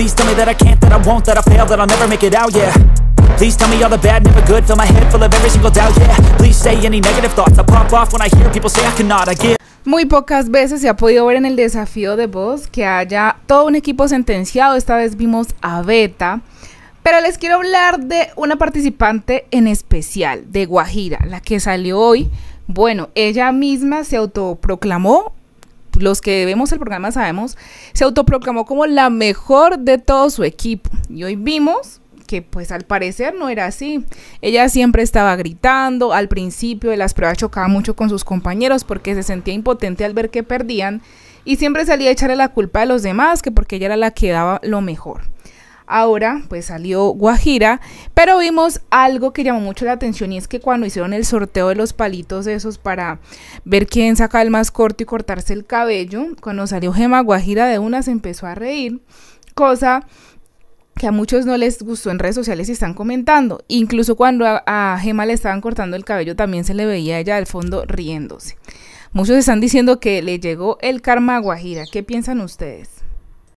Please tell me that I can't, that I won't, that I fail, that I'll never make it out, yeah Please tell me all the bad, never good Fill my head full of every single doubt, yeah Please say any negative thoughts I pop off when I hear people say I cannot, I give Muy pocas veces se ha podido ver en el desafío de voz que haya todo un equipo sentenciado. Esta vez vimos a Beta. Pero les quiero hablar de una participante en especial, de Guajira, la que salió hoy. Bueno, ella misma se autoproclamó los que vemos el programa sabemos, se autoproclamó como la mejor de todo su equipo. Y hoy vimos que pues al parecer no era así. Ella siempre estaba gritando, al principio de las pruebas chocaba mucho con sus compañeros porque se sentía impotente al ver que perdían y siempre salía a echarle la culpa a los demás, que porque ella era la que daba lo mejor. Ahora pues salió Guajira, pero vimos algo que llamó mucho la atención y es que cuando hicieron el sorteo de los palitos esos para ver quién saca el más corto y cortarse el cabello, cuando salió Gema Guajira de una se empezó a reír, cosa que a muchos no les gustó en redes sociales y están comentando. Incluso cuando a, Gema le estaban cortando el cabello también se le veía ella al fondo riéndose. Muchos están diciendo que le llegó el karma a Guajira. ¿Qué piensan ustedes?